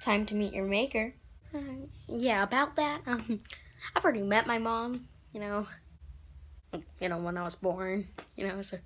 time to meet your maker. Uh, yeah, about that, um, I've already met my mom, you know, you know, when I was born, you know, so.